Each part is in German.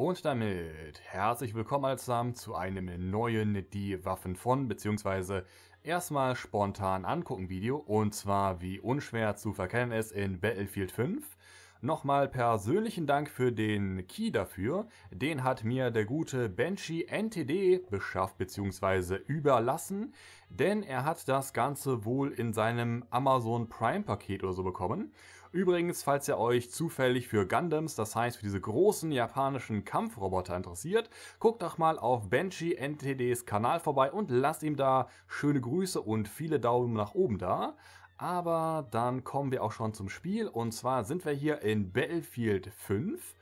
Und damit herzlich willkommen allesamt zu einem neuen Die Waffen von bzw. erstmal spontan angucken Video und zwar wie unschwer zu verkennen ist in Battlefield 5. Nochmal persönlichen Dank für den Key dafür, den hat mir der gute Banshee NTD beschafft bzw. überlassen, denn er hat das Ganze wohl in seinem Amazon Prime Paket oder so bekommen Übrigens, falls ihr euch zufällig für Gundams, das heißt für diese großen japanischen Kampfroboter interessiert, guckt doch mal auf Benji NTDs Kanal vorbei und lasst ihm da schöne Grüße und viele Daumen nach oben da. Aber dann kommen wir auch schon zum Spiel und zwar sind wir hier in Battlefield 5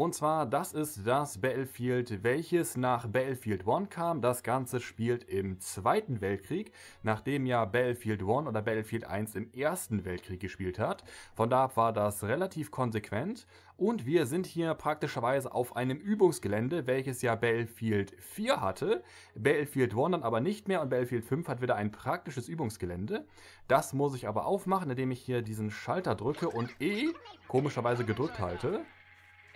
und zwar, das ist das Battlefield, welches nach Battlefield 1 kam. Das Ganze spielt im Zweiten Weltkrieg, nachdem ja Battlefield 1 oder Battlefield 1 im Ersten Weltkrieg gespielt hat. Von da ab war das relativ konsequent. Und wir sind hier praktischerweise auf einem Übungsgelände, welches ja Battlefield 4 hatte. Battlefield 1 dann aber nicht mehr und Battlefield 5 hat wieder ein praktisches Übungsgelände. Das muss ich aber aufmachen, indem ich hier diesen Schalter drücke und E komischerweise gedrückt halte.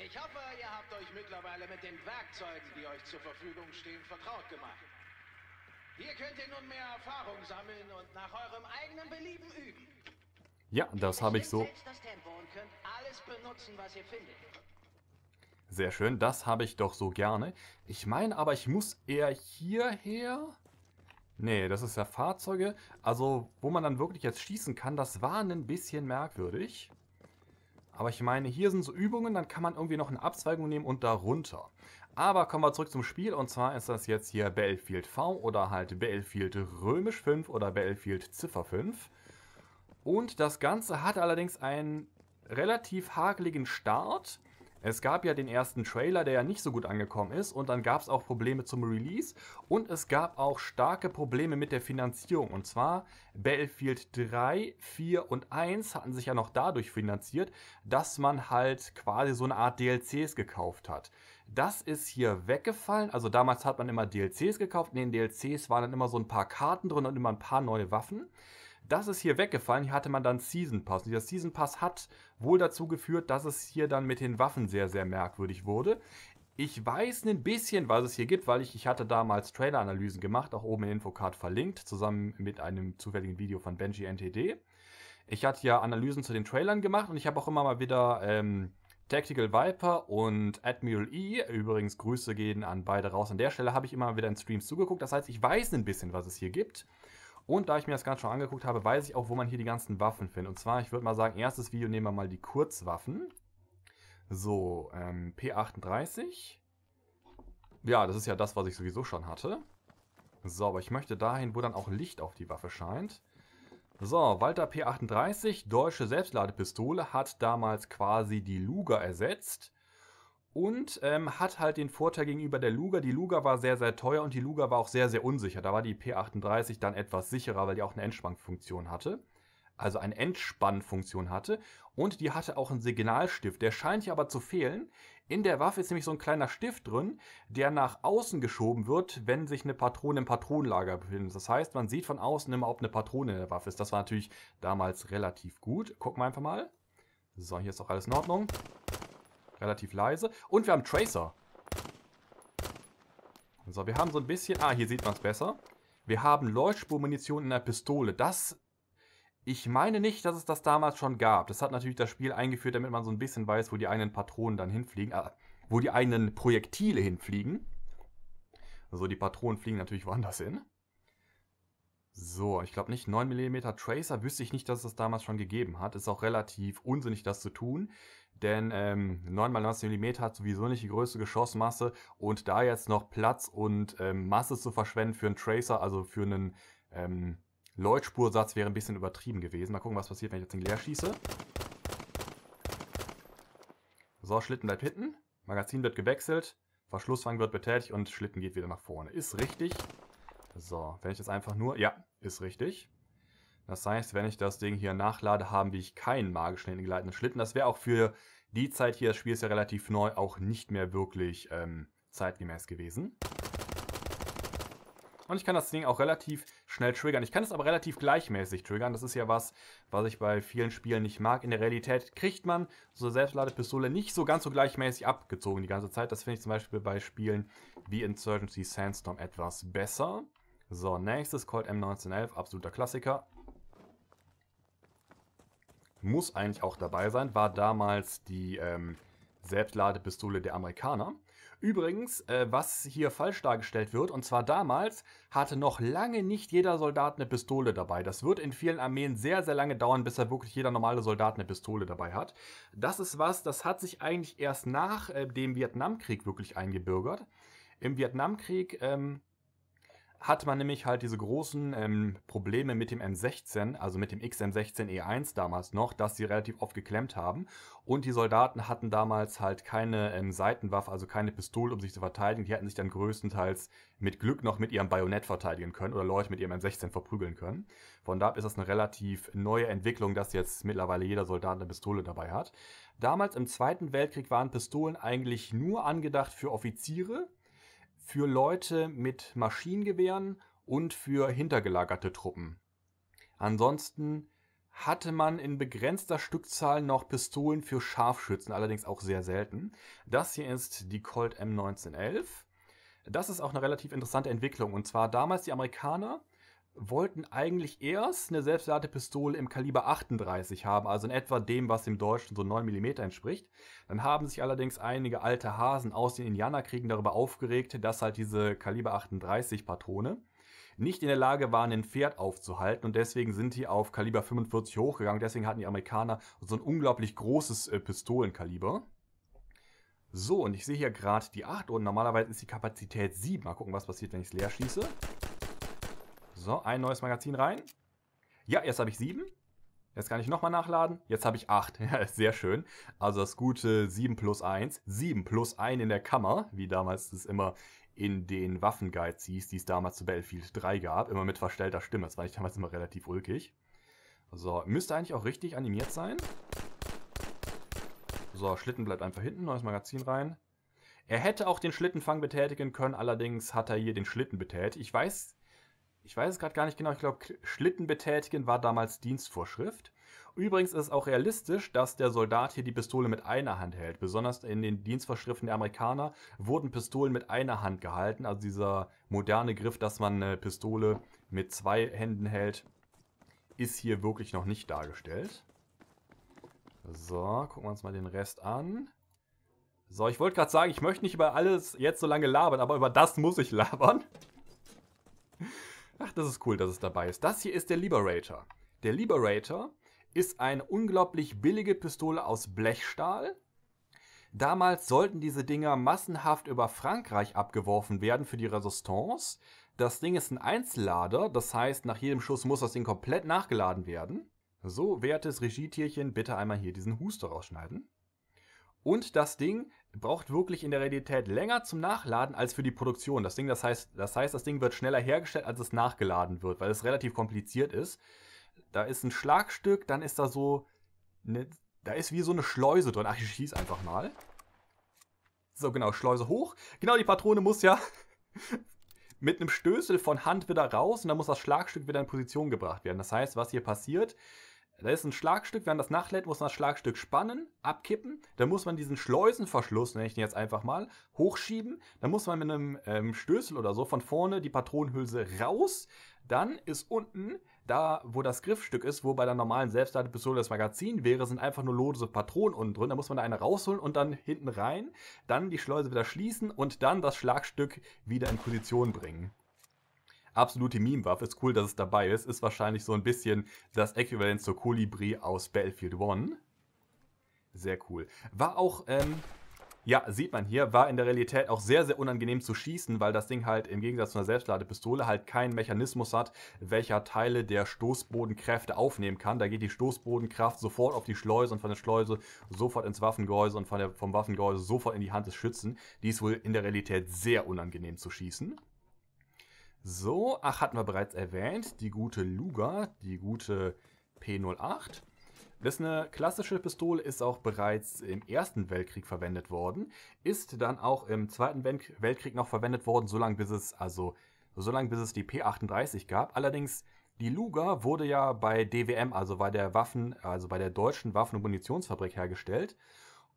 Ich hoffe, ihr habt euch mittlerweile mit den Werkzeugen, die euch zur Verfügung stehen, vertraut gemacht. Hier könnt ihr nun mehr Erfahrung sammeln und nach eurem eigenen Belieben üben. Ja, das habe ich so. Benutzen, Sehr schön, das habe ich doch so gerne. Ich meine aber, ich muss eher hierher... Nee, das ist ja Fahrzeuge. Also, wo man dann wirklich jetzt schießen kann, das war ein bisschen merkwürdig. Aber ich meine, hier sind so Übungen, dann kann man irgendwie noch eine Abzweigung nehmen und darunter. Aber kommen wir zurück zum Spiel und zwar ist das jetzt hier Battlefield V oder halt Battlefield Römisch 5 oder Battlefield Ziffer 5. Und das Ganze hat allerdings einen relativ hakeligen Start. Es gab ja den ersten Trailer, der ja nicht so gut angekommen ist und dann gab es auch Probleme zum Release und es gab auch starke Probleme mit der Finanzierung und zwar Battlefield 3, 4 und 1 hatten sich ja noch dadurch finanziert, dass man halt quasi so eine Art DLCs gekauft hat. Das ist hier weggefallen. Also damals hat man immer DLCs gekauft. In den DLCs waren dann immer so ein paar Karten drin und immer ein paar neue Waffen. Das ist hier weggefallen. Hier hatte man dann Season Pass. Und dieser Season Pass hat wohl dazu geführt, dass es hier dann mit den Waffen sehr, sehr merkwürdig wurde. Ich weiß ein bisschen, was es hier gibt, weil ich, ich hatte damals Trailer-Analysen gemacht, auch oben im Infocard verlinkt, zusammen mit einem zufälligen Video von Benji NTD. Ich hatte ja Analysen zu den Trailern gemacht und ich habe auch immer mal wieder ähm, Tactical Viper und Admiral E, übrigens Grüße gehen an beide raus. An der Stelle habe ich immer wieder in Streams zugeguckt, das heißt, ich weiß ein bisschen, was es hier gibt. Und da ich mir das Ganze schon angeguckt habe, weiß ich auch, wo man hier die ganzen Waffen findet. Und zwar, ich würde mal sagen, erstes Video nehmen wir mal die Kurzwaffen. So, ähm, P38. Ja, das ist ja das, was ich sowieso schon hatte. So, aber ich möchte dahin, wo dann auch Licht auf die Waffe scheint. So, Walter P38, deutsche Selbstladepistole, hat damals quasi die Luger ersetzt und ähm, hat halt den Vorteil gegenüber der Luga. Die Luga war sehr, sehr teuer und die Luga war auch sehr, sehr unsicher. Da war die P38 dann etwas sicherer, weil die auch eine Entspannfunktion hatte. Also eine Entspannfunktion hatte. Und die hatte auch einen Signalstift. Der scheint hier aber zu fehlen. In der Waffe ist nämlich so ein kleiner Stift drin, der nach außen geschoben wird, wenn sich eine Patrone im Patronenlager befindet. Das heißt, man sieht von außen immer, ob eine Patrone in der Waffe ist. Das war natürlich damals relativ gut. Gucken wir einfach mal. So, hier ist auch alles in Ordnung. Relativ leise. Und wir haben Tracer. So, wir haben so ein bisschen... Ah, hier sieht man es besser. Wir haben Leuchtspurmunition in der Pistole. Das... Ich meine nicht, dass es das damals schon gab. Das hat natürlich das Spiel eingeführt, damit man so ein bisschen weiß, wo die eigenen Patronen dann hinfliegen. Äh, wo die eigenen Projektile hinfliegen. Also die Patronen fliegen natürlich woanders hin. So, ich glaube nicht 9mm Tracer, wüsste ich nicht, dass es das damals schon gegeben hat. Ist auch relativ unsinnig, das zu tun denn ähm, 9x19 mm hat sowieso nicht die größte Geschossmasse und da jetzt noch Platz und ähm, Masse zu verschwenden für einen Tracer, also für einen ähm, Leutspursatz wäre ein bisschen übertrieben gewesen. Mal gucken, was passiert, wenn ich jetzt den leer schieße. So, Schlitten bleibt hinten, Magazin wird gewechselt, Verschlussfang wird betätigt und Schlitten geht wieder nach vorne. Ist richtig. So, wenn ich jetzt einfach nur... Ja, ist richtig. Das heißt, wenn ich das Ding hier nachlade, haben wir keinen magischen geleiteten Schlitten. Das wäre auch für die Zeit hier, das Spiel ist ja relativ neu, auch nicht mehr wirklich ähm, zeitgemäß gewesen. Und ich kann das Ding auch relativ schnell triggern. Ich kann es aber relativ gleichmäßig triggern. Das ist ja was, was ich bei vielen Spielen nicht mag. In der Realität kriegt man so eine Selbstladepistole nicht so ganz so gleichmäßig abgezogen die ganze Zeit. Das finde ich zum Beispiel bei Spielen wie Insurgency Sandstorm etwas besser. So, nächstes Colt M1911, absoluter Klassiker muss eigentlich auch dabei sein, war damals die ähm, Selbstladepistole der Amerikaner. Übrigens, äh, was hier falsch dargestellt wird, und zwar damals hatte noch lange nicht jeder Soldat eine Pistole dabei. Das wird in vielen Armeen sehr, sehr lange dauern, bis da wirklich jeder normale Soldat eine Pistole dabei hat. Das ist was, das hat sich eigentlich erst nach äh, dem Vietnamkrieg wirklich eingebürgert. Im Vietnamkrieg ähm, hat man nämlich halt diese großen ähm, Probleme mit dem M16, also mit dem XM16E1 e damals noch, dass sie relativ oft geklemmt haben. Und die Soldaten hatten damals halt keine ähm, Seitenwaffe, also keine Pistole, um sich zu verteidigen. Die hätten sich dann größtenteils mit Glück noch mit ihrem Bajonett verteidigen können oder Leute mit ihrem M16 verprügeln können. Von da ist das eine relativ neue Entwicklung, dass jetzt mittlerweile jeder Soldat eine Pistole dabei hat. Damals im Zweiten Weltkrieg waren Pistolen eigentlich nur angedacht für Offiziere für Leute mit Maschinengewehren und für hintergelagerte Truppen. Ansonsten hatte man in begrenzter Stückzahl noch Pistolen für Scharfschützen, allerdings auch sehr selten. Das hier ist die Colt M1911. Das ist auch eine relativ interessante Entwicklung. Und zwar damals die Amerikaner wollten eigentlich erst eine selbstbewährte Pistole im Kaliber 38 haben, also in etwa dem, was dem Deutschen so 9 mm entspricht. Dann haben sich allerdings einige alte Hasen aus den Indianerkriegen darüber aufgeregt, dass halt diese Kaliber 38 Patrone nicht in der Lage waren, ein Pferd aufzuhalten und deswegen sind die auf Kaliber 45 hochgegangen. Deswegen hatten die Amerikaner so ein unglaublich großes äh, Pistolenkaliber. So, und ich sehe hier gerade die 8 und normalerweise ist die Kapazität 7. Mal gucken, was passiert, wenn ich es leer schieße. So, ein neues Magazin rein. Ja, jetzt habe ich sieben. Jetzt kann ich nochmal nachladen. Jetzt habe ich 8. Ja, sehr schön. Also das gute 7 plus 1. 7 plus 1 in der Kammer, wie damals es immer in den Waffenguides hieß, die es damals zu Battlefield 3 gab. Immer mit verstellter Stimme. Das war ich damals immer relativ ulkig. So, müsste eigentlich auch richtig animiert sein. So, Schlitten bleibt einfach hinten. Neues Magazin rein. Er hätte auch den Schlittenfang betätigen können, allerdings hat er hier den Schlitten betätigt. Ich weiß ich weiß es gerade gar nicht genau, ich glaube, Schlitten betätigen war damals Dienstvorschrift. Übrigens ist es auch realistisch, dass der Soldat hier die Pistole mit einer Hand hält. Besonders in den Dienstvorschriften der Amerikaner wurden Pistolen mit einer Hand gehalten. Also dieser moderne Griff, dass man eine Pistole mit zwei Händen hält, ist hier wirklich noch nicht dargestellt. So, gucken wir uns mal den Rest an. So, ich wollte gerade sagen, ich möchte nicht über alles jetzt so lange labern, aber über das muss ich labern. Ach, das ist cool, dass es dabei ist. Das hier ist der Liberator. Der Liberator ist eine unglaublich billige Pistole aus Blechstahl. Damals sollten diese Dinger massenhaft über Frankreich abgeworfen werden für die Resistance. Das Ding ist ein Einzellader, das heißt, nach jedem Schuss muss das Ding komplett nachgeladen werden. So, wertes Regietierchen, bitte einmal hier diesen Huster rausschneiden. Und das Ding braucht wirklich in der Realität länger zum Nachladen als für die Produktion. Das Ding, das heißt, das heißt, das Ding wird schneller hergestellt, als es nachgeladen wird, weil es relativ kompliziert ist. Da ist ein Schlagstück, dann ist da so eine, da ist wie so eine Schleuse drin. Ach, ich schieß einfach mal. So, genau, Schleuse hoch. Genau, die Patrone muss ja mit einem Stößel von Hand wieder raus und dann muss das Schlagstück wieder in Position gebracht werden. Das heißt, was hier passiert, da ist ein Schlagstück, wenn das nachlädt, muss man das Schlagstück spannen, abkippen, dann muss man diesen Schleusenverschluss, nenne ich den jetzt einfach mal, hochschieben, dann muss man mit einem ähm, Stößel oder so von vorne die Patronenhülse raus, dann ist unten, da wo das Griffstück ist, wo bei der normalen Selbstladepistole das Magazin wäre, sind einfach nur lose Patronen unten drin, da muss man da eine rausholen und dann hinten rein, dann die Schleuse wieder schließen und dann das Schlagstück wieder in Position bringen absolute Meme-Waffe. Ist cool, dass es dabei ist. Ist wahrscheinlich so ein bisschen das Äquivalent zur Kolibri aus Battlefield 1. Sehr cool. War auch, ähm, ja, sieht man hier, war in der Realität auch sehr, sehr unangenehm zu schießen, weil das Ding halt im Gegensatz zu einer Selbstladepistole halt keinen Mechanismus hat, welcher Teile der Stoßbodenkräfte aufnehmen kann. Da geht die Stoßbodenkraft sofort auf die Schleuse und von der Schleuse sofort ins Waffengehäuse und von der, vom Waffengehäuse sofort in die Hand des Schützen. Die ist wohl in der Realität sehr unangenehm zu schießen. So, ach, hatten wir bereits erwähnt, die gute Luga, die gute P08. Das ist eine klassische Pistole, ist auch bereits im Ersten Weltkrieg verwendet worden, ist dann auch im Zweiten Weltkrieg noch verwendet worden, solange bis es, also solange bis es die P38 gab. Allerdings, die Luga wurde ja bei DWM, also bei der Waffen, also bei der deutschen Waffen- und Munitionsfabrik hergestellt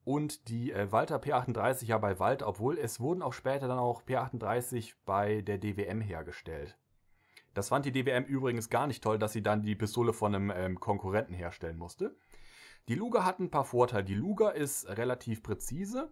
und die äh, Walter P38 ja bei Wald, obwohl es wurden auch später dann auch P38 bei der DWM hergestellt. Das fand die DWM übrigens gar nicht toll, dass sie dann die Pistole von einem ähm, Konkurrenten herstellen musste. Die Luger hat ein paar Vorteile. Die Luger ist relativ präzise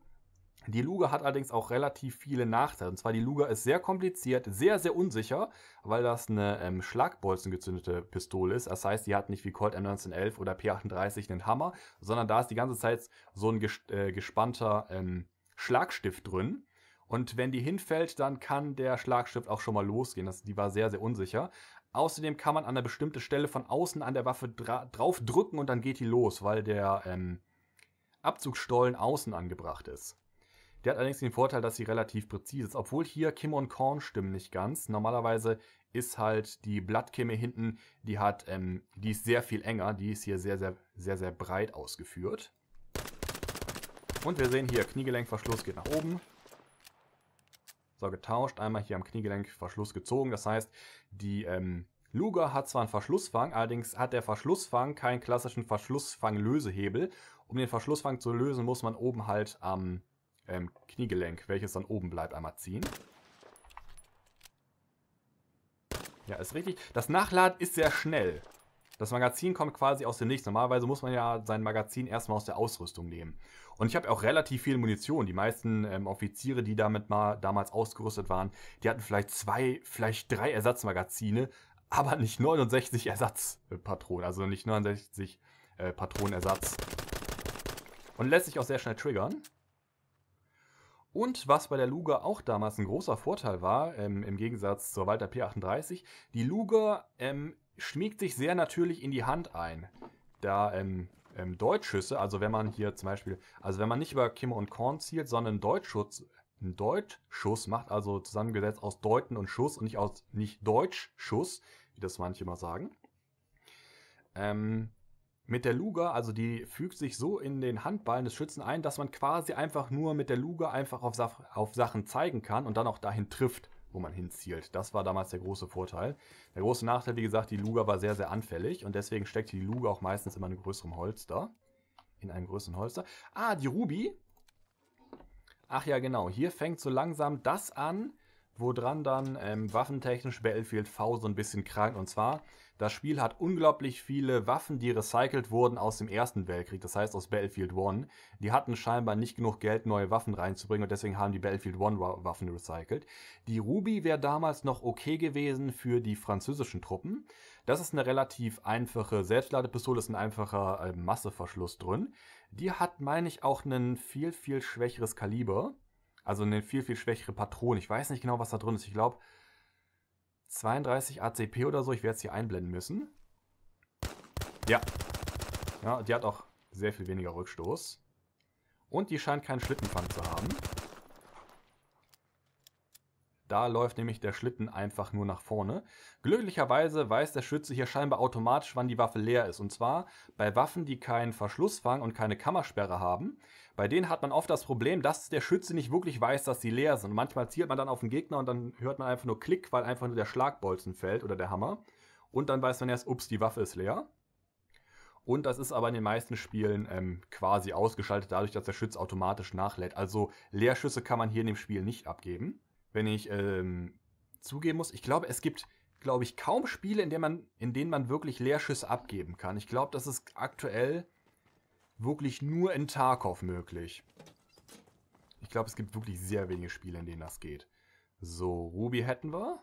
die Luga hat allerdings auch relativ viele Nachteile. Und zwar die Luga ist sehr kompliziert, sehr, sehr unsicher, weil das eine ähm, Schlagbolzengezündete Pistole ist. Das heißt, die hat nicht wie Colt M1911 oder P38 einen Hammer, sondern da ist die ganze Zeit so ein ges äh, gespannter ähm, Schlagstift drin. Und wenn die hinfällt, dann kann der Schlagstift auch schon mal losgehen. Das, die war sehr, sehr unsicher. Außerdem kann man an einer bestimmten Stelle von außen an der Waffe dra drauf drücken und dann geht die los, weil der ähm, Abzugsstollen außen angebracht ist. Der hat allerdings den Vorteil, dass sie relativ präzise ist, obwohl hier Kim und Korn stimmen nicht ganz. Normalerweise ist halt die Blattkimme hinten, die hat, ähm, die ist sehr viel enger, die ist hier sehr, sehr, sehr, sehr breit ausgeführt. Und wir sehen hier, Kniegelenkverschluss geht nach oben. So, getauscht, einmal hier am Kniegelenkverschluss gezogen, das heißt, die, ähm, Luger hat zwar einen Verschlussfang, allerdings hat der Verschlussfang keinen klassischen Verschlussfang-Lösehebel. Um den Verschlussfang zu lösen, muss man oben halt am ähm, ähm, Kniegelenk, welches dann oben bleibt, einmal ziehen. Ja, ist richtig. Das Nachladen ist sehr schnell. Das Magazin kommt quasi aus dem Nichts. Normalerweise muss man ja sein Magazin erstmal aus der Ausrüstung nehmen. Und ich habe auch relativ viel Munition. Die meisten ähm, Offiziere, die damit mal damals ausgerüstet waren, die hatten vielleicht zwei, vielleicht drei Ersatzmagazine, aber nicht 69 Ersatzpatronen. Also nicht 69 äh, Patronenersatz. Und lässt sich auch sehr schnell triggern. Und was bei der Luga auch damals ein großer Vorteil war, ähm, im Gegensatz zur Walter P38, die Luga ähm, schmiegt sich sehr natürlich in die Hand ein. Da ähm, ähm, Deutschschüsse, also wenn man hier zum Beispiel, also wenn man nicht über Kimme und Korn zielt, sondern einen Deutschschuss, Deutschschuss macht, also zusammengesetzt aus Deuten und Schuss und nicht aus nicht Deutschschuss, wie das manche mal sagen, ähm, mit der Luga, also die fügt sich so in den Handballen des Schützen ein, dass man quasi einfach nur mit der Luga einfach auf, Saf auf Sachen zeigen kann und dann auch dahin trifft, wo man hinzielt. Das war damals der große Vorteil. Der große Nachteil, wie gesagt, die Luga war sehr, sehr anfällig und deswegen steckte die Luga auch meistens immer in einem größeren Holster. In einem größeren Holster. Ah, die Ruby. Ach ja, genau. Hier fängt so langsam das an, Woran dann ähm, waffentechnisch Battlefield V so ein bisschen krankt. Und zwar, das Spiel hat unglaublich viele Waffen, die recycelt wurden aus dem Ersten Weltkrieg, das heißt aus Battlefield 1. Die hatten scheinbar nicht genug Geld, neue Waffen reinzubringen und deswegen haben die Battlefield 1 Waffen recycelt. Die Ruby wäre damals noch okay gewesen für die französischen Truppen. Das ist eine relativ einfache Selbstladepistole, ist ein einfacher äh, Masseverschluss drin. Die hat, meine ich, auch ein viel, viel schwächeres Kaliber. Also eine viel, viel schwächere Patron. Ich weiß nicht genau, was da drin ist. Ich glaube 32 ACP oder so. Ich werde es hier einblenden müssen. Ja. Ja, die hat auch sehr viel weniger Rückstoß. Und die scheint keinen Schlittenfang zu haben. Da läuft nämlich der Schlitten einfach nur nach vorne. Glücklicherweise weiß der Schütze hier scheinbar automatisch, wann die Waffe leer ist. Und zwar bei Waffen, die keinen Verschlussfang und keine Kammersperre haben, bei denen hat man oft das Problem, dass der Schütze nicht wirklich weiß, dass sie leer sind. manchmal zielt man dann auf den Gegner und dann hört man einfach nur Klick, weil einfach nur der Schlagbolzen fällt oder der Hammer. Und dann weiß man erst, ups, die Waffe ist leer. Und das ist aber in den meisten Spielen ähm, quasi ausgeschaltet, dadurch, dass der Schütz automatisch nachlädt. Also Leerschüsse kann man hier in dem Spiel nicht abgeben. Wenn ich ähm, zugeben muss, ich glaube, es gibt, glaube ich, kaum Spiele, in denen man, in denen man wirklich Leerschüsse abgeben kann. Ich glaube, das ist aktuell wirklich nur in Tarkov möglich. Ich glaube, es gibt wirklich sehr wenige Spiele, in denen das geht. So, Ruby hätten wir.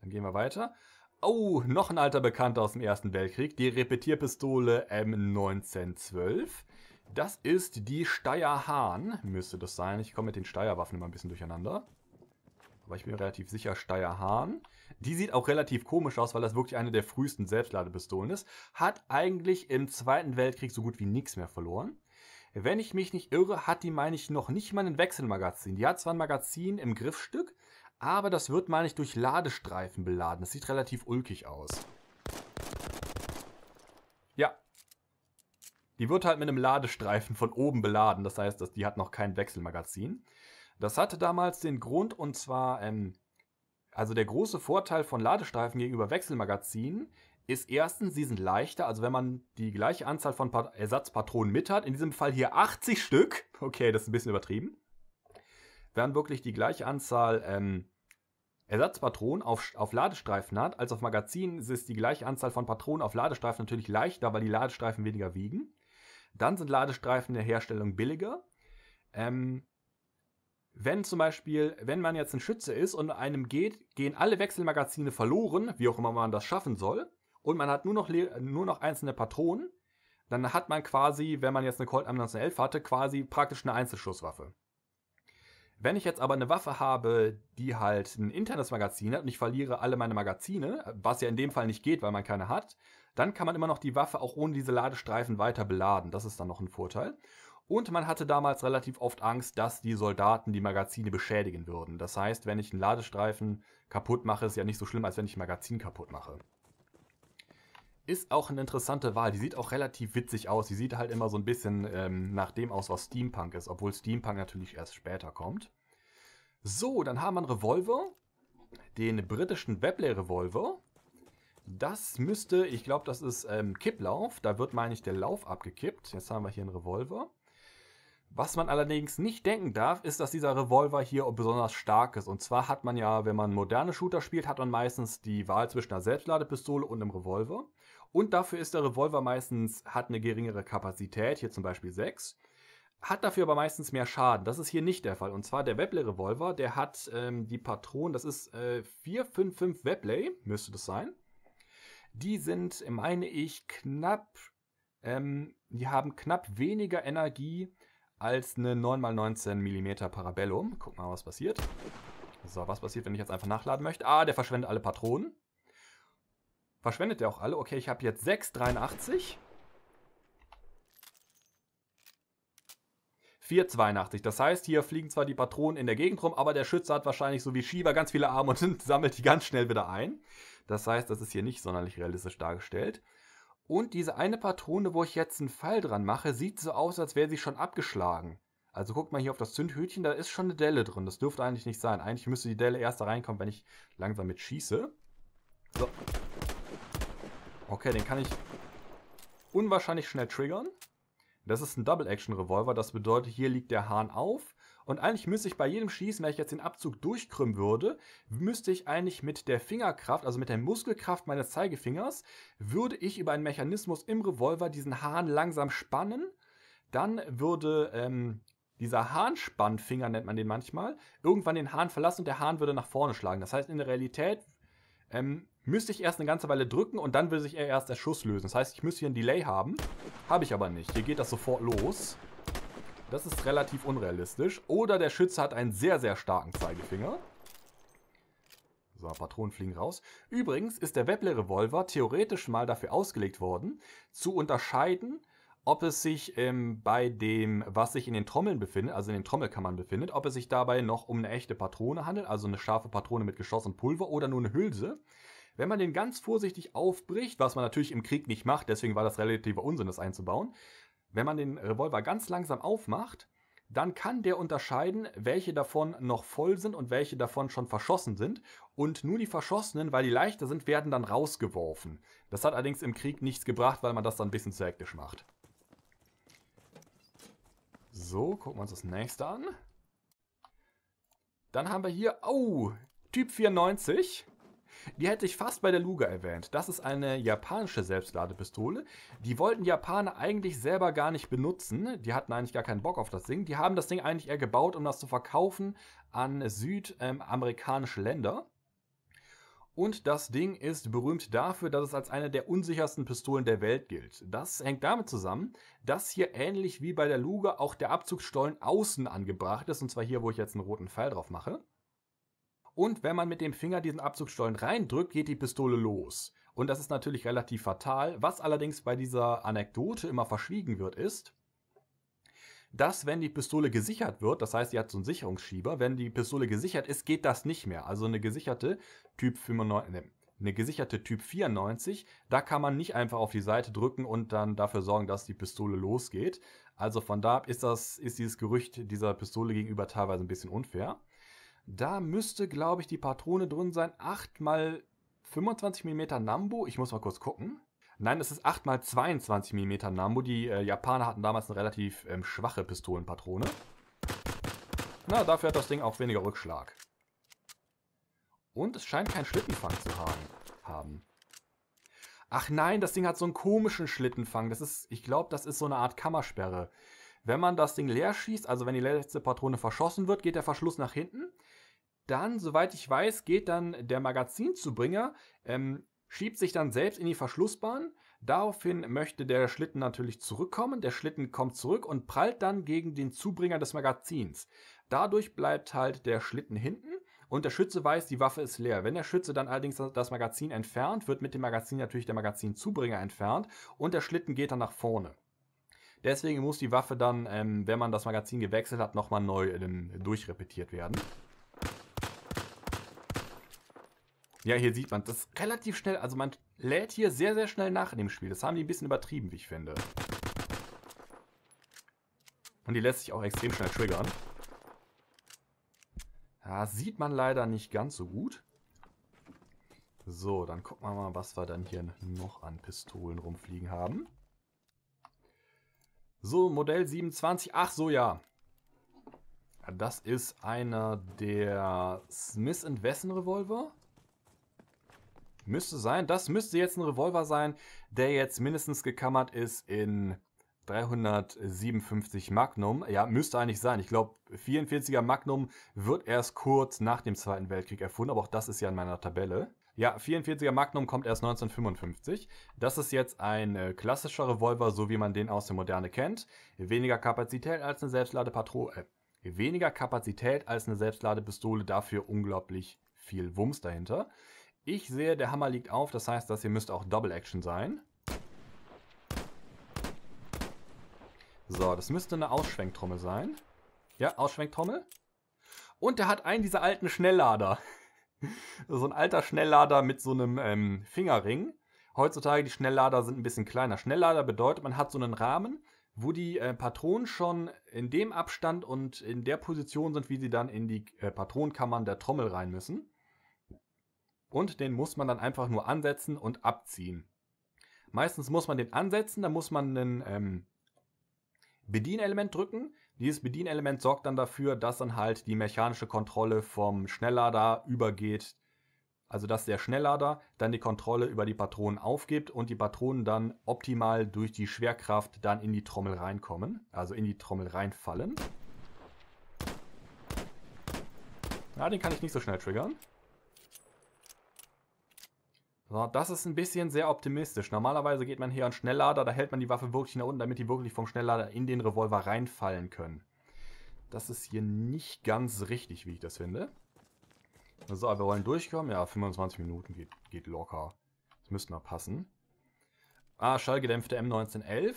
Dann gehen wir weiter. Oh, noch ein alter Bekannter aus dem Ersten Weltkrieg. Die Repetierpistole M1912. Das ist die Steierhahn, müsste das sein. Ich komme mit den Steierwaffen immer ein bisschen durcheinander. Aber ich bin relativ sicher, Steierhahn. Die sieht auch relativ komisch aus, weil das wirklich eine der frühesten Selbstladepistolen ist. Hat eigentlich im Zweiten Weltkrieg so gut wie nichts mehr verloren. Wenn ich mich nicht irre, hat die, meine ich, noch nicht mal ein Wechselmagazin. Die hat zwar ein Magazin im Griffstück, aber das wird, meine ich, durch Ladestreifen beladen. Das sieht relativ ulkig aus. Ja. Die wird halt mit einem Ladestreifen von oben beladen. Das heißt, die hat noch kein Wechselmagazin. Das hatte damals den Grund, und zwar ähm, also der große Vorteil von Ladestreifen gegenüber Wechselmagazinen ist erstens, sie sind leichter. Also wenn man die gleiche Anzahl von Pat Ersatzpatronen mit hat, in diesem Fall hier 80 Stück, okay, das ist ein bisschen übertrieben, werden wirklich die gleiche Anzahl ähm, Ersatzpatronen auf, auf Ladestreifen hat, als auf Magazinen ist die gleiche Anzahl von Patronen auf Ladestreifen natürlich leichter, weil die Ladestreifen weniger wiegen. Dann sind Ladestreifen in der Herstellung billiger. Ähm, wenn zum Beispiel, wenn man jetzt ein Schütze ist und einem geht, gehen alle Wechselmagazine verloren, wie auch immer man das schaffen soll, und man hat nur noch, nur noch einzelne Patronen, dann hat man quasi, wenn man jetzt eine Colt m 11 hatte, quasi praktisch eine Einzelschusswaffe. Wenn ich jetzt aber eine Waffe habe, die halt ein internes Magazin hat und ich verliere alle meine Magazine, was ja in dem Fall nicht geht, weil man keine hat, dann kann man immer noch die Waffe auch ohne diese Ladestreifen weiter beladen. Das ist dann noch ein Vorteil. Und man hatte damals relativ oft Angst, dass die Soldaten die Magazine beschädigen würden. Das heißt, wenn ich einen Ladestreifen kaputt mache, ist ja nicht so schlimm, als wenn ich ein Magazin kaputt mache. Ist auch eine interessante Wahl. Die sieht auch relativ witzig aus. Die sieht halt immer so ein bisschen ähm, nach dem aus, was Steampunk ist, obwohl Steampunk natürlich erst später kommt. So, dann haben wir einen Revolver. Den britischen Webley-Revolver. Das müsste, ich glaube, das ist ähm, Kipplauf. Da wird, meine ich, der Lauf abgekippt. Jetzt haben wir hier einen Revolver. Was man allerdings nicht denken darf, ist, dass dieser Revolver hier besonders stark ist. Und zwar hat man ja, wenn man moderne Shooter spielt, hat man meistens die Wahl zwischen einer Selbstladepistole und einem Revolver. Und dafür ist der Revolver meistens, hat eine geringere Kapazität, hier zum Beispiel 6, hat dafür aber meistens mehr Schaden. Das ist hier nicht der Fall. Und zwar der Webley-Revolver, der hat ähm, die Patronen, das ist äh, 455 Webley, müsste das sein. Die sind, meine ich, knapp, ähm, die haben knapp weniger Energie als eine 9x19 mm Parabellum. Guck mal, was passiert. So, was passiert, wenn ich jetzt einfach nachladen möchte? Ah, der verschwendet alle Patronen. Verschwendet der auch alle? Okay, ich habe jetzt 683. 482. Das heißt, hier fliegen zwar die Patronen in der Gegend rum, aber der Schütze hat wahrscheinlich so wie Shiva ganz viele Arme und sammelt die ganz schnell wieder ein. Das heißt, das ist hier nicht sonderlich realistisch dargestellt. Und diese eine Patrone, wo ich jetzt einen Pfeil dran mache, sieht so aus, als wäre sie schon abgeschlagen. Also guckt mal hier auf das Zündhütchen, da ist schon eine Delle drin. Das dürfte eigentlich nicht sein. Eigentlich müsste die Delle erst da reinkommen, wenn ich langsam mit schieße. So. Okay, den kann ich unwahrscheinlich schnell triggern. Das ist ein Double-Action-Revolver, das bedeutet, hier liegt der Hahn auf. Und eigentlich müsste ich bei jedem Schießen, wenn ich jetzt den Abzug durchkrümmen würde, müsste ich eigentlich mit der Fingerkraft, also mit der Muskelkraft meines Zeigefingers, würde ich über einen Mechanismus im Revolver diesen Hahn langsam spannen. Dann würde ähm, dieser Hahnspannfinger, nennt man den manchmal, irgendwann den Hahn verlassen und der Hahn würde nach vorne schlagen. Das heißt, in der Realität ähm, müsste ich erst eine ganze Weile drücken und dann würde sich erst der Schuss lösen. Das heißt, ich müsste hier ein Delay haben. Habe ich aber nicht. Hier geht das sofort los. Das ist relativ unrealistisch. Oder der Schütze hat einen sehr, sehr starken Zeigefinger. So, Patronen fliegen raus. Übrigens ist der Webler-Revolver theoretisch mal dafür ausgelegt worden, zu unterscheiden, ob es sich ähm, bei dem, was sich in den Trommeln befindet, also in den Trommelkammern befindet, ob es sich dabei noch um eine echte Patrone handelt, also eine scharfe Patrone mit Geschoss und Pulver oder nur eine Hülse. Wenn man den ganz vorsichtig aufbricht, was man natürlich im Krieg nicht macht, deswegen war das relativer Unsinn, das einzubauen, wenn man den Revolver ganz langsam aufmacht, dann kann der unterscheiden, welche davon noch voll sind und welche davon schon verschossen sind. Und nur die verschossenen, weil die leichter sind, werden dann rausgeworfen. Das hat allerdings im Krieg nichts gebracht, weil man das dann ein bisschen zu hektisch macht. So, gucken wir uns das nächste an. Dann haben wir hier, oh, Typ 94. Die hätte ich fast bei der Luga erwähnt. Das ist eine japanische Selbstladepistole. Die wollten Japaner eigentlich selber gar nicht benutzen. Die hatten eigentlich gar keinen Bock auf das Ding. Die haben das Ding eigentlich eher gebaut, um das zu verkaufen an südamerikanische Länder. Und das Ding ist berühmt dafür, dass es als eine der unsichersten Pistolen der Welt gilt. Das hängt damit zusammen, dass hier ähnlich wie bei der Luga auch der Abzugsstollen außen angebracht ist, und zwar hier, wo ich jetzt einen roten Pfeil drauf mache. Und wenn man mit dem Finger diesen Abzugsstollen reindrückt, geht die Pistole los. Und das ist natürlich relativ fatal. Was allerdings bei dieser Anekdote immer verschwiegen wird, ist, dass wenn die Pistole gesichert wird, das heißt, sie hat so einen Sicherungsschieber, wenn die Pistole gesichert ist, geht das nicht mehr. Also eine gesicherte Typ 95, ne, eine gesicherte Typ 94, da kann man nicht einfach auf die Seite drücken und dann dafür sorgen, dass die Pistole losgeht. Also von da ab ist das, ist dieses Gerücht dieser Pistole gegenüber teilweise ein bisschen unfair. Da müsste, glaube ich, die Patrone drin sein. 8 mal 25 mm Nambo. Ich muss mal kurz gucken. Nein, es ist 8 mal 22 mm Nambo. Die äh, Japaner hatten damals eine relativ ähm, schwache Pistolenpatrone. Na, dafür hat das Ding auch weniger Rückschlag. Und es scheint keinen Schlittenfang zu haben. Ach nein, das Ding hat so einen komischen Schlittenfang. Das ist, ich glaube, das ist so eine Art Kammersperre. Wenn man das Ding leer schießt, also wenn die letzte Patrone verschossen wird, geht der Verschluss nach hinten dann, soweit ich weiß, geht dann der Magazinzubringer, ähm, schiebt sich dann selbst in die Verschlussbahn. Daraufhin möchte der Schlitten natürlich zurückkommen. Der Schlitten kommt zurück und prallt dann gegen den Zubringer des Magazins. Dadurch bleibt halt der Schlitten hinten und der Schütze weiß, die Waffe ist leer. Wenn der Schütze dann allerdings das Magazin entfernt, wird mit dem Magazin natürlich der Magazinzubringer entfernt und der Schlitten geht dann nach vorne. Deswegen muss die Waffe dann, ähm, wenn man das Magazin gewechselt hat, nochmal neu ähm, durchrepetiert werden. Ja, hier sieht man das relativ schnell. Also man lädt hier sehr, sehr schnell nach in dem Spiel. Das haben die ein bisschen übertrieben, wie ich finde. Und die lässt sich auch extrem schnell triggern. Ja, sieht man leider nicht ganz so gut. So, dann gucken wir mal, was wir dann hier noch an Pistolen rumfliegen haben. So, Modell 27. Ach so, ja. Das ist einer der Smith Wesson Revolver. Müsste sein. Das müsste jetzt ein Revolver sein, der jetzt mindestens gekammert ist in 357 Magnum. Ja, müsste eigentlich sein. Ich glaube, 44er Magnum wird erst kurz nach dem Zweiten Weltkrieg erfunden, aber auch das ist ja in meiner Tabelle. Ja, 44er Magnum kommt erst 1955. Das ist jetzt ein äh, klassischer Revolver, so wie man den aus der Moderne kennt. Weniger Kapazität als eine Selbstladepatro äh, weniger Kapazität als eine Selbstladepistole, dafür unglaublich viel Wumms dahinter. Ich sehe, der Hammer liegt auf, das heißt, das hier müsste auch Double Action sein. So, das müsste eine Ausschwenktrommel sein. Ja, Ausschwenktrommel. Und der hat einen dieser alten Schnelllader. so ein alter Schnelllader mit so einem ähm, Fingerring. Heutzutage die Schnelllader sind ein bisschen kleiner. Schnelllader bedeutet, man hat so einen Rahmen, wo die äh, Patronen schon in dem Abstand und in der Position sind, wie sie dann in die äh, Patronenkammern der Trommel rein müssen und den muss man dann einfach nur ansetzen und abziehen. Meistens muss man den ansetzen, dann muss man ein ähm, Bedienelement drücken. Dieses Bedienelement sorgt dann dafür, dass dann halt die mechanische Kontrolle vom Schnelllader übergeht. Also dass der Schnelllader dann die Kontrolle über die Patronen aufgibt und die Patronen dann optimal durch die Schwerkraft dann in die Trommel reinkommen. Also in die Trommel reinfallen. ja, den kann ich nicht so schnell triggern. So, das ist ein bisschen sehr optimistisch. Normalerweise geht man hier an Schnelllader, da hält man die Waffe wirklich nach unten, damit die wirklich vom Schnelllader in den Revolver reinfallen können. Das ist hier nicht ganz richtig, wie ich das finde. So, wir wollen durchkommen. Ja, 25 Minuten geht, geht locker. Das müsste mal passen. Ah, schallgedämpfte M1911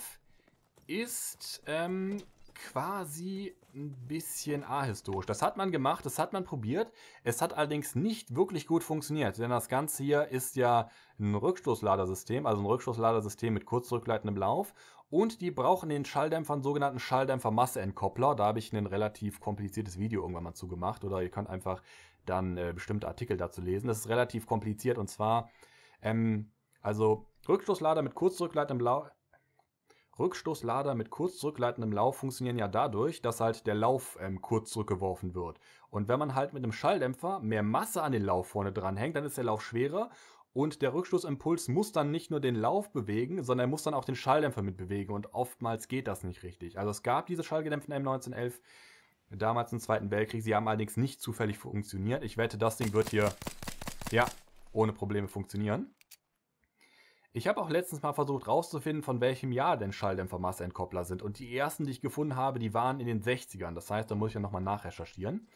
ist ähm, quasi ein bisschen ahistorisch. Das hat man gemacht, das hat man probiert. Es hat allerdings nicht wirklich gut funktioniert, denn das Ganze hier ist ja ein Rückstoßladersystem, also ein Rückstoßladersystem mit kurz zurückleitendem Lauf. Und die brauchen den Schalldämpfer, einen sogenannten Schalldämpfer-Masse-Entkoppler. Da habe ich ein relativ kompliziertes Video irgendwann mal zu gemacht. Oder ihr könnt einfach dann äh, bestimmte Artikel dazu lesen. Das ist relativ kompliziert und zwar, ähm, also Rückstoßlader mit kurz zurückleitendem Lauf Rückstoßlader mit kurz zurückleitendem Lauf funktionieren ja dadurch, dass halt der Lauf ähm, kurz zurückgeworfen wird. Und wenn man halt mit einem Schalldämpfer mehr Masse an den Lauf vorne dranhängt, dann ist der Lauf schwerer und der Rückstoßimpuls muss dann nicht nur den Lauf bewegen, sondern er muss dann auch den Schalldämpfer mit bewegen und oftmals geht das nicht richtig. Also es gab diese schallgedämpften M1911 damals im Zweiten Weltkrieg, sie haben allerdings nicht zufällig funktioniert. Ich wette, das Ding wird hier, ja, ohne Probleme funktionieren. Ich habe auch letztens mal versucht rauszufinden, von welchem Jahr denn Schalldämpfer-Massentkoppler sind. Und die ersten, die ich gefunden habe, die waren in den 60ern. Das heißt, da muss ich ja nochmal nachrecherchieren.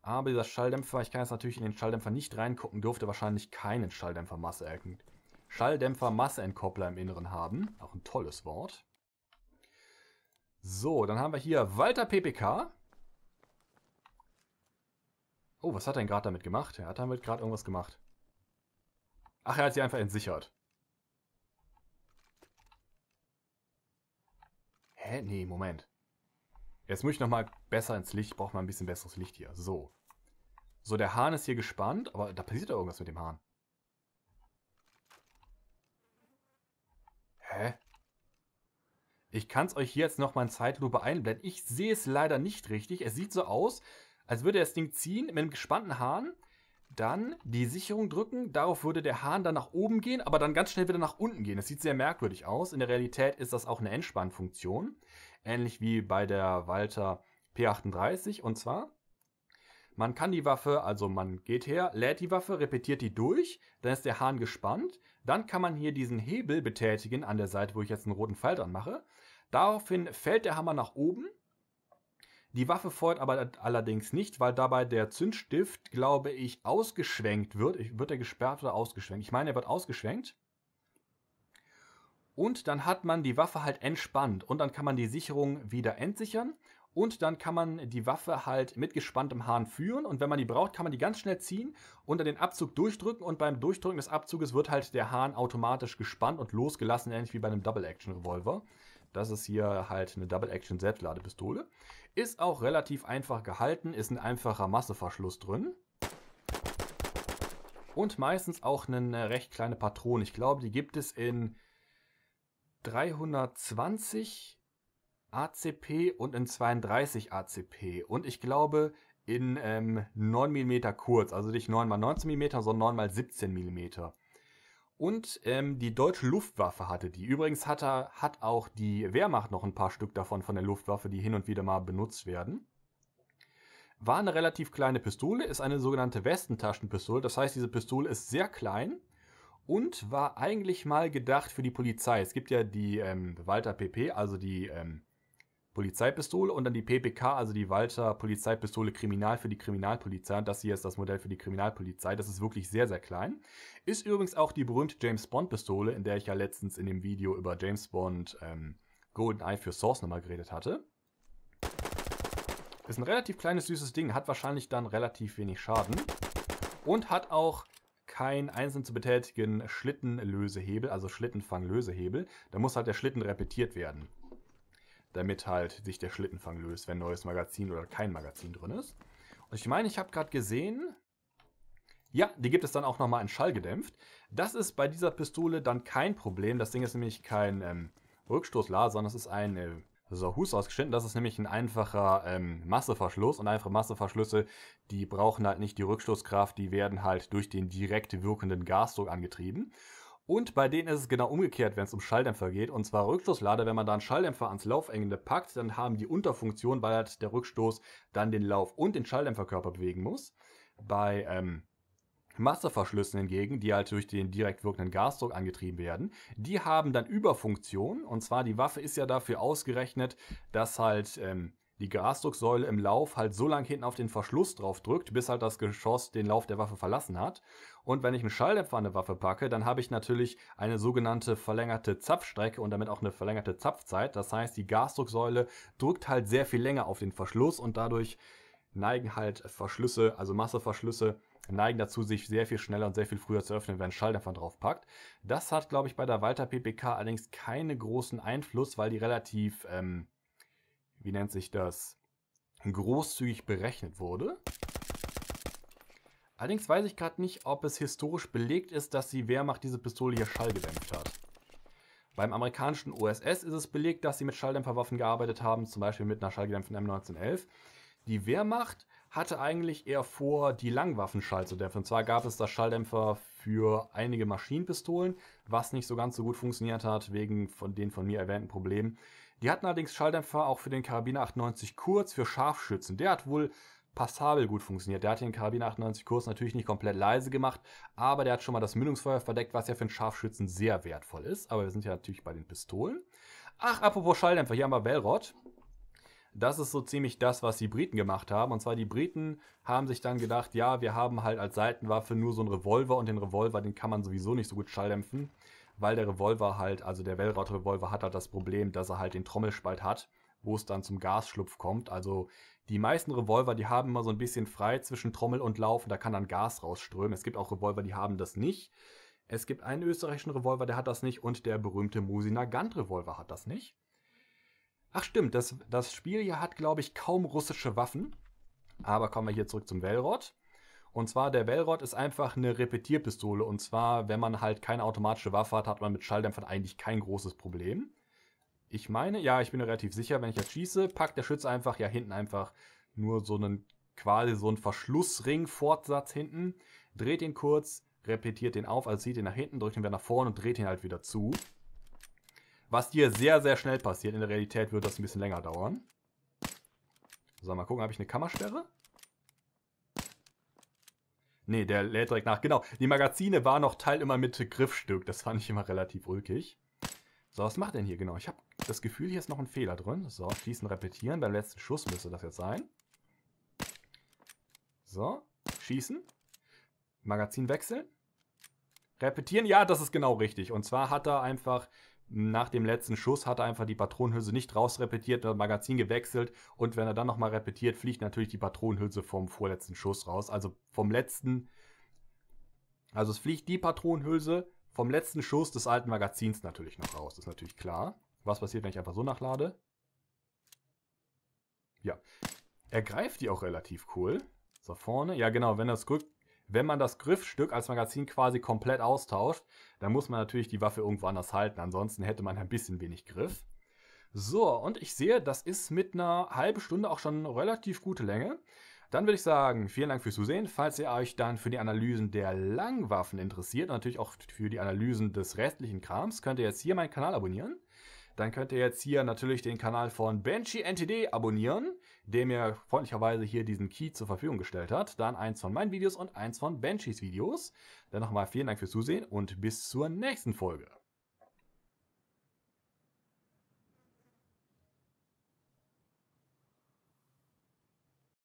Aber dieser Schalldämpfer, ich kann jetzt natürlich in den Schalldämpfer nicht reingucken, dürfte wahrscheinlich keinen Schalldämpfer-Masseenkoppler im Inneren haben. Auch ein tolles Wort. So, dann haben wir hier Walter PPK. Oh, was hat er denn gerade damit gemacht? Er hat damit gerade irgendwas gemacht. Ach, er hat sie einfach entsichert. Hä? Nee, Moment. Jetzt muss ich nochmal besser ins Licht. Braucht brauche mal ein bisschen besseres Licht hier. So. So, der Hahn ist hier gespannt, aber da passiert doch irgendwas mit dem Hahn. Hä? Ich kann es euch hier jetzt nochmal in Zeitlupe einblenden. Ich sehe es leider nicht richtig. Es sieht so aus, als würde er das Ding ziehen mit einem gespannten Hahn dann die Sicherung drücken. Darauf würde der Hahn dann nach oben gehen, aber dann ganz schnell wieder nach unten gehen. Das sieht sehr merkwürdig aus. In der Realität ist das auch eine Entspannfunktion. Ähnlich wie bei der Walter P38. Und zwar, man kann die Waffe, also man geht her, lädt die Waffe, repetiert die durch, dann ist der Hahn gespannt. Dann kann man hier diesen Hebel betätigen an der Seite, wo ich jetzt einen roten Pfeil dran mache. Daraufhin fällt der Hammer nach oben die Waffe feuert aber allerdings nicht, weil dabei der Zündstift, glaube ich, ausgeschwenkt wird. Wird er gesperrt oder ausgeschwenkt? Ich meine, er wird ausgeschwenkt. Und dann hat man die Waffe halt entspannt und dann kann man die Sicherung wieder entsichern und dann kann man die Waffe halt mit gespanntem Hahn führen und wenn man die braucht, kann man die ganz schnell ziehen, unter den Abzug durchdrücken und beim Durchdrücken des Abzuges wird halt der Hahn automatisch gespannt und losgelassen, ähnlich wie bei einem Double Action Revolver. Das ist hier halt eine Double Action Selbstladepistole. Ist auch relativ einfach gehalten, ist ein einfacher Masseverschluss drin. Und meistens auch eine recht kleine Patron. Ich glaube, die gibt es in 320 ACP und in 32 ACP. Und ich glaube in ähm, 9 mm kurz, also nicht 9 x 19 mm, sondern 9 x 17 mm. Und ähm, die deutsche Luftwaffe hatte die. Übrigens hat, er, hat auch die Wehrmacht noch ein paar Stück davon von der Luftwaffe, die hin und wieder mal benutzt werden. War eine relativ kleine Pistole, ist eine sogenannte Westentaschenpistole. Das heißt, diese Pistole ist sehr klein und war eigentlich mal gedacht für die Polizei. Es gibt ja die ähm, Walter PP, also die ähm, Polizeipistole und dann die PPK, also die Walter Polizeipistole Kriminal für die Kriminalpolizei. Und Das hier ist das Modell für die Kriminalpolizei. Das ist wirklich sehr, sehr klein. Ist übrigens auch die berühmte James Bond Pistole, in der ich ja letztens in dem Video über James Bond ähm, Eye für Source nochmal geredet hatte. Ist ein relativ kleines, süßes Ding. Hat wahrscheinlich dann relativ wenig Schaden. Und hat auch kein einzeln zu betätigen Schlittenlösehebel, also Schlittenfanglösehebel. Da muss halt der Schlitten repetiert werden damit halt sich der Schlittenfang löst, wenn ein neues Magazin oder kein Magazin drin ist. Und ich meine, ich habe gerade gesehen, ja, die gibt es dann auch nochmal in Schall gedämpft. Das ist bei dieser Pistole dann kein Problem. Das Ding ist nämlich kein ähm, Rückstoßlaser, sondern es ist ein äh, Sahus ausgeschnitten. Das ist nämlich ein einfacher ähm, Masseverschluss. Und einfache Masseverschlüsse, die brauchen halt nicht die Rückstoßkraft, die werden halt durch den direkt wirkenden Gasdruck angetrieben. Und bei denen ist es genau umgekehrt, wenn es um Schalldämpfer geht. Und zwar Rückstoßlader, wenn man da einen Schalldämpfer ans Laufengende packt, dann haben die Unterfunktion, weil halt der Rückstoß dann den Lauf und den Schalldämpferkörper bewegen muss. Bei ähm, Masterverschlüssen hingegen, die halt durch den direkt wirkenden Gasdruck angetrieben werden, die haben dann Überfunktion. Und zwar die Waffe ist ja dafür ausgerechnet, dass halt ähm, die Gasdrucksäule im Lauf halt so lange hinten auf den Verschluss drauf drückt, bis halt das Geschoss den Lauf der Waffe verlassen hat. Und wenn ich einen Schalldämpfer an eine Waffe packe, dann habe ich natürlich eine sogenannte verlängerte Zapfstrecke und damit auch eine verlängerte Zapfzeit. Das heißt, die Gasdrucksäule drückt halt sehr viel länger auf den Verschluss und dadurch neigen halt Verschlüsse, also Masseverschlüsse, neigen dazu, sich sehr viel schneller und sehr viel früher zu öffnen, wenn ein Schalldämpfer drauf packt. Das hat, glaube ich, bei der Walter PPK allerdings keinen großen Einfluss, weil die relativ ähm, wie nennt sich das, großzügig berechnet wurde. Allerdings weiß ich gerade nicht, ob es historisch belegt ist, dass die Wehrmacht diese Pistole hier schallgedämpft hat. Beim amerikanischen OSS ist es belegt, dass sie mit Schalldämpferwaffen gearbeitet haben, zum Beispiel mit einer schallgedämpften M1911. Die Wehrmacht hatte eigentlich eher vor, die Langwaffen Schall zu dämpfen. Und zwar gab es das Schalldämpfer für einige Maschinenpistolen, was nicht so ganz so gut funktioniert hat, wegen von den von mir erwähnten Problemen, die hatten allerdings Schalldämpfer auch für den Karabiner 98 kurz für Scharfschützen. Der hat wohl passabel gut funktioniert. Der hat den Karabiner 98 kurz natürlich nicht komplett leise gemacht, aber der hat schon mal das Mündungsfeuer verdeckt, was ja für einen Scharfschützen sehr wertvoll ist. Aber wir sind ja natürlich bei den Pistolen. Ach, apropos Schalldämpfer, hier haben wir Belrod. Das ist so ziemlich das, was die Briten gemacht haben. Und zwar die Briten haben sich dann gedacht, ja, wir haben halt als Seitenwaffe nur so einen Revolver und den Revolver, den kann man sowieso nicht so gut schalldämpfen weil der Revolver halt, also der Wellroth-Revolver hat halt das Problem, dass er halt den Trommelspalt hat, wo es dann zum Gasschlupf kommt. Also die meisten Revolver, die haben immer so ein bisschen frei zwischen Trommel und Laufen, da kann dann Gas rausströmen. Es gibt auch Revolver, die haben das nicht. Es gibt einen österreichischen Revolver, der hat das nicht und der berühmte Musina Gant Revolver hat das nicht. Ach stimmt, das, das Spiel hier hat, glaube ich, kaum russische Waffen. Aber kommen wir hier zurück zum Wellrod. Und zwar der Wellrod ist einfach eine Repetierpistole. Und zwar, wenn man halt keine automatische Waffe hat, hat man mit Schalldämpfern eigentlich kein großes Problem. Ich meine, ja, ich bin relativ sicher, wenn ich jetzt schieße, packt der Schütze einfach ja hinten einfach nur so einen quasi so einen Verschlussring-Fortsatz hinten, dreht ihn kurz, repetiert den auf, also zieht ihn nach hinten, drückt ihn wieder nach vorne und dreht ihn halt wieder zu. Was dir sehr, sehr schnell passiert. In der Realität wird das ein bisschen länger dauern. So, mal gucken, habe ich eine Kammersperre? Nee, der lädt direkt nach. Genau, die Magazine waren noch Teil immer mit Griffstück. Das fand ich immer relativ ulkig. So, was macht denn hier genau? Ich habe das Gefühl, hier ist noch ein Fehler drin. So, schießen, repetieren. Beim letzten Schuss müsste das jetzt sein. So, schießen. Magazin wechseln. Repetieren, ja, das ist genau richtig. Und zwar hat er einfach nach dem letzten Schuss hat er einfach die Patronenhülse nicht rausrepetiert, das Magazin gewechselt und wenn er dann nochmal repetiert, fliegt natürlich die Patronenhülse vom vorletzten Schuss raus. Also vom letzten, also es fliegt die Patronenhülse vom letzten Schuss des alten Magazins natürlich noch raus, das ist natürlich klar. Was passiert, wenn ich einfach so nachlade? Ja, er greift die auch relativ cool. So vorne, ja genau, wenn er es rückt, wenn man das Griffstück als Magazin quasi komplett austauscht, dann muss man natürlich die Waffe irgendwo anders halten. Ansonsten hätte man ein bisschen wenig Griff. So, und ich sehe, das ist mit einer halben Stunde auch schon relativ gute Länge. Dann würde ich sagen, vielen Dank fürs Zusehen. Falls ihr euch dann für die Analysen der Langwaffen interessiert und natürlich auch für die Analysen des restlichen Krams, könnt ihr jetzt hier meinen Kanal abonnieren. Dann könnt ihr jetzt hier natürlich den Kanal von Banshee NTD abonnieren der mir freundlicherweise hier diesen Key zur Verfügung gestellt hat. Dann eins von meinen Videos und eins von Banshees Videos. Dann nochmal vielen Dank fürs Zusehen und bis zur nächsten Folge.